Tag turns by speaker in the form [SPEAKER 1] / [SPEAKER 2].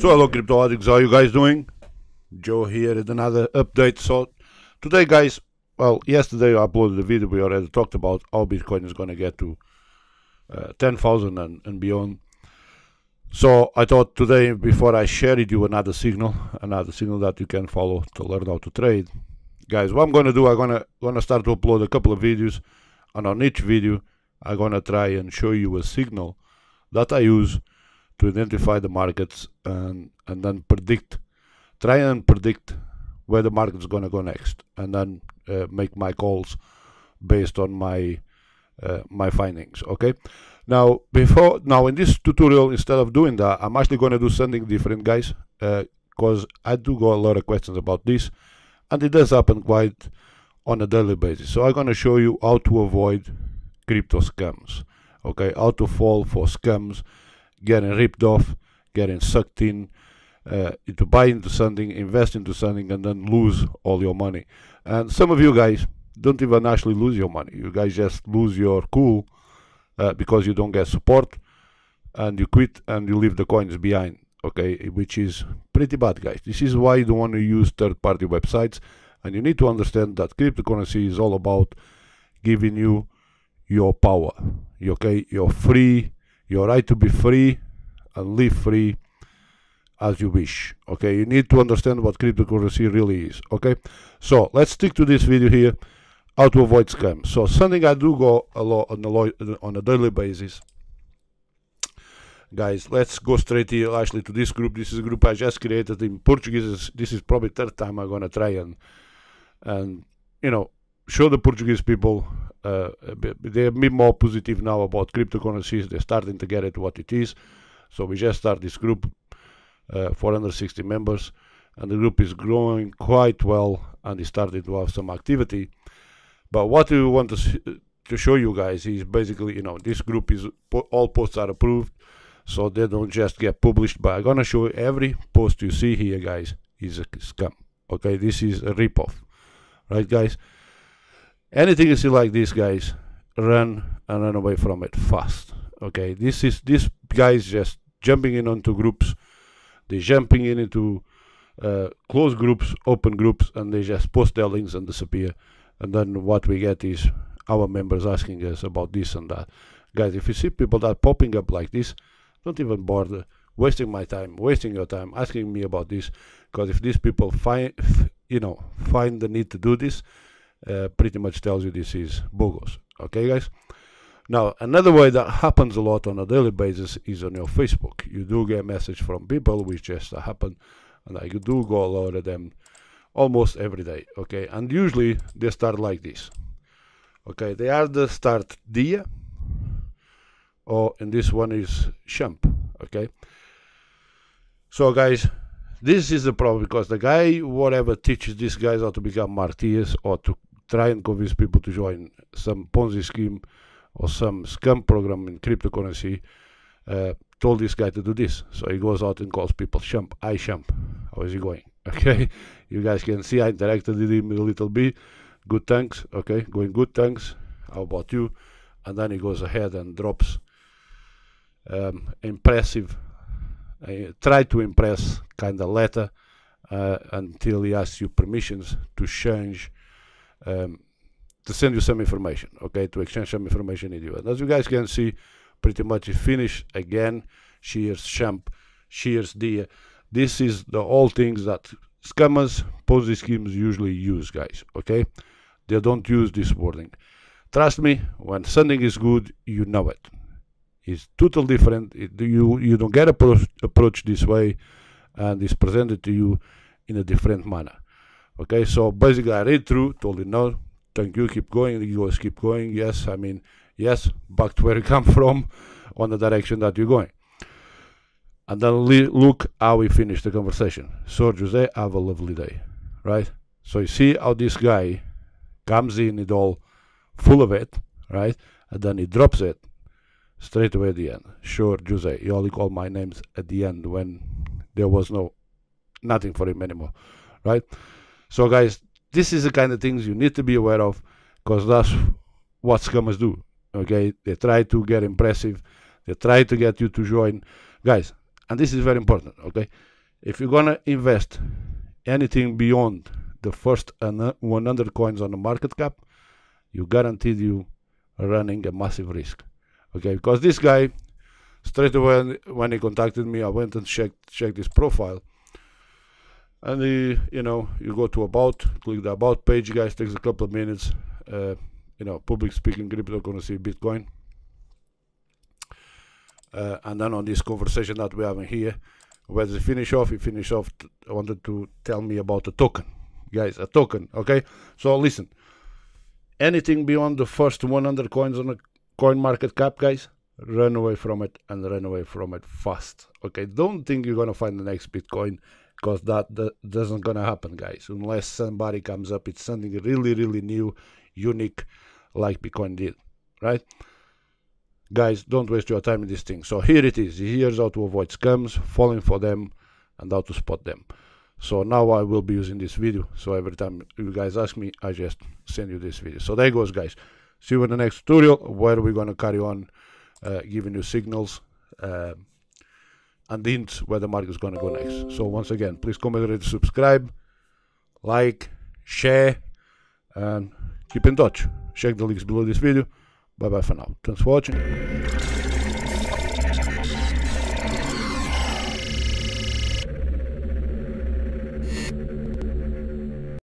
[SPEAKER 1] So hello crypto addicts, how you guys doing? Joe here with another update. So today guys, well yesterday I uploaded a video we already talked about how Bitcoin is gonna get to uh, 10,000 and, beyond. So I thought today before I share with you another signal, another signal that you can follow to learn how to trade. Guys, what I'm gonna do, I'm gonna, gonna start to upload a couple of videos and on each video I'm gonna try and show you a signal that I use to identify the markets and and then predict, try and predict where the market's going to go next, and then uh, make my calls based on my uh, my findings. Okay. Now before now in this tutorial, instead of doing that, I'm actually going to do something different, guys, because uh, I do go a lot of questions about this, and it does happen quite on a daily basis. So I'm going to show you how to avoid crypto scams. Okay, how to fall for scams getting ripped off, getting sucked in uh, to buy into something, invest into something, and then lose all your money. And some of you guys don't even actually lose your money. You guys just lose your cool uh, because you don't get support, and you quit and you leave the coins behind. Okay, which is pretty bad, guys. This is why you don't want to use third-party websites, and you need to understand that cryptocurrency is all about giving you your power. Okay, your free your right to be free and live free as you wish okay you need to understand what cryptocurrency really is okay so let's stick to this video here how to avoid scams so something i do go a lot on a, on a daily basis guys let's go straight here actually to this group this is a group i just created in portuguese this is probably third time i'm gonna try and and you know show the portuguese people uh, they're a bit more positive now about cryptocurrencies. They're starting to get it what it is. So we just start this group, uh, 460 members, and the group is growing quite well and is starting to have some activity. But what we want to to show you guys is basically, you know, this group is po all posts are approved, so they don't just get published. But I'm gonna show you every post you see here, guys, is a scam. Okay, this is a ripoff, right, guys? anything you see like these guys run and run away from it fast okay this is these guys just jumping in onto groups they jumping in into uh, closed groups open groups and they just post their links and disappear and then what we get is our members asking us about this and that guys if you see people that popping up like this don't even bother wasting my time wasting your time asking me about this because if these people find you know find the need to do this uh, pretty much tells you this is bogus. Okay, guys? Now, another way that happens a lot on a daily basis is on your Facebook. You do get message from people, which just happen, and I do go a lot of them almost every day. Okay, and usually they start like this. Okay, they either start dia, or in this one is champ. Okay, so guys, this is the problem because the guy whatever teaches these guys how to become martyrs or to try and convince people to join some Ponzi scheme or some scam program in cryptocurrency. Uh, told this guy to do this. So he goes out and calls people shump. I shump. How is he going? Okay. You guys can see I interacted with him a little bit. Good thanks. Okay. Going good thanks. How about you? And then he goes ahead and drops um, impressive, uh, try to impress kind of letter uh, until he asks you permissions to change um, to send you some information, okay, to exchange some information in the US. As you guys can see, pretty much finished again, shears champ, shears deer. This is the all things that scammers, Ponzi schemes usually use, guys, okay? They don't use this wording. Trust me, when something is good, you know it. It's totally different. It, you, you don't get approach, approached this way and it's presented to you in a different manner. Okay, so basically I read through, told him no, thank you, keep going. He goes, keep going. Yes, I mean, yes, back to where you come from on the direction that you're going. And then look how we finish the conversation. So, Jose, have a lovely day, right? So you see how this guy comes in it all full of it, right? And then he drops it straight away at the end. Sure, Jose, he only called my names at the end when there was no nothing for him anymore, right? So, guys, this is the kind of things you need to be aware of because that's what scammers do. Okay, they try to get impressive, they try to get you to join, guys. And this is very important. Okay, if you're gonna invest anything beyond the first 100 coins on the market cap, you guaranteed you running a massive risk. Okay, because this guy straight away when he contacted me, I went and checked checked his profile, and the uh, you know you go to about click the about page guys takes a couple of minutes uh, you know public speaking going to see bitcoin uh, and then on this conversation that we having here where does it finish off it finish off I wanted to tell me about the token guys a token okay so listen anything beyond the first 100 coins on a coin market cap guys run away from it and run away from it fast okay don't think you're gonna find the next bitcoin because that, that doesn't gonna happen guys unless somebody comes up it's something really really new unique like bitcoin did right guys don't waste your time in this thing so here it is here's how to avoid scams falling for them and how to spot them so now i will be using this video so every time you guys ask me i just send you this video so there goes guys see you in the next tutorial where we're going to carry on uh, giving you signals uh, and hint where the market is going to go next. So once again, please comment, subscribe, like, share, and keep in touch. Check the links below this video. Bye bye for now. Thanks for watching.